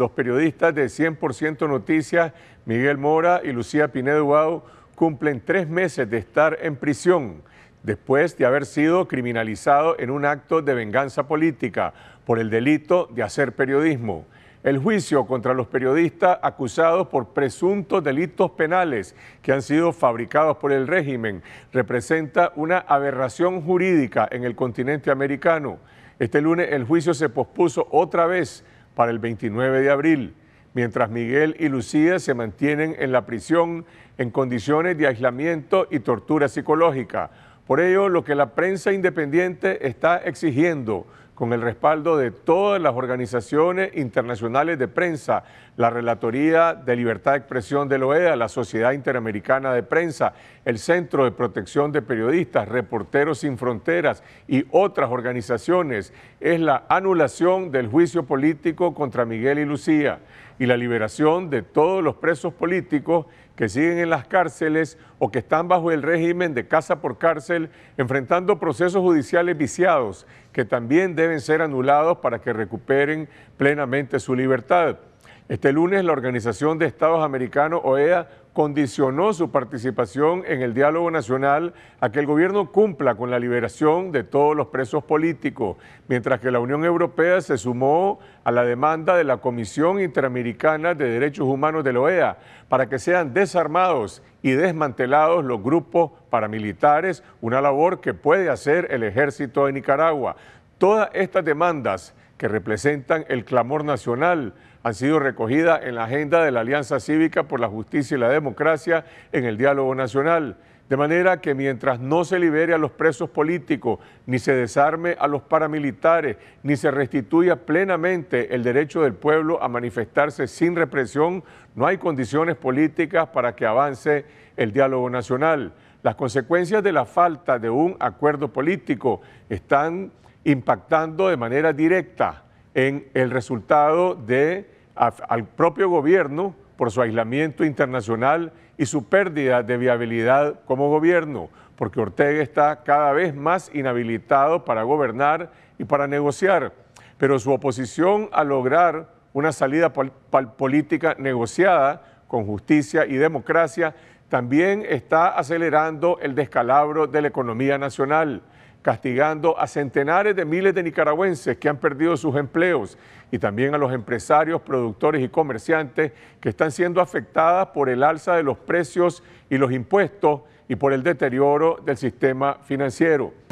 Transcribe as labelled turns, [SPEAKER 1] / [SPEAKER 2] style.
[SPEAKER 1] los periodistas de 100% Noticias, Miguel Mora y Lucía Pinedo Guau, cumplen tres meses de estar en prisión después de haber sido criminalizado en un acto de venganza política por el delito de hacer periodismo. El juicio contra los periodistas acusados por presuntos delitos penales que han sido fabricados por el régimen representa una aberración jurídica en el continente americano. Este lunes el juicio se pospuso otra vez para el 29 de abril, mientras Miguel y Lucía se mantienen en la prisión en condiciones de aislamiento y tortura psicológica. Por ello, lo que la prensa independiente está exigiendo con el respaldo de todas las organizaciones internacionales de prensa, la Relatoría de Libertad de Expresión de la e OEA, la Sociedad Interamericana de Prensa, el Centro de Protección de Periodistas, Reporteros Sin Fronteras y otras organizaciones, es la anulación del juicio político contra Miguel y Lucía y la liberación de todos los presos políticos que siguen en las cárceles o que están bajo el régimen de casa por cárcel, enfrentando procesos judiciales viciados que también deben ser anulados para que recuperen plenamente su libertad. Este lunes la Organización de Estados Americanos, OEA, condicionó su participación en el diálogo nacional a que el gobierno cumpla con la liberación de todos los presos políticos, mientras que la Unión Europea se sumó a la demanda de la Comisión Interamericana de Derechos Humanos de la OEA para que sean desarmados y desmantelados los grupos paramilitares, una labor que puede hacer el ejército de Nicaragua. Todas estas demandas que representan el clamor nacional han sido recogidas en la agenda de la Alianza Cívica por la Justicia y la Democracia en el Diálogo Nacional. De manera que mientras no se libere a los presos políticos, ni se desarme a los paramilitares, ni se restituya plenamente el derecho del pueblo a manifestarse sin represión, no hay condiciones políticas para que avance el diálogo nacional. Las consecuencias de la falta de un acuerdo político están impactando de manera directa en el resultado de, al propio gobierno por su aislamiento internacional y su pérdida de viabilidad como gobierno, porque Ortega está cada vez más inhabilitado para gobernar y para negociar. Pero su oposición a lograr una salida política negociada con justicia y democracia también está acelerando el descalabro de la economía nacional castigando a centenares de miles de nicaragüenses que han perdido sus empleos y también a los empresarios, productores y comerciantes que están siendo afectadas por el alza de los precios y los impuestos y por el deterioro del sistema financiero.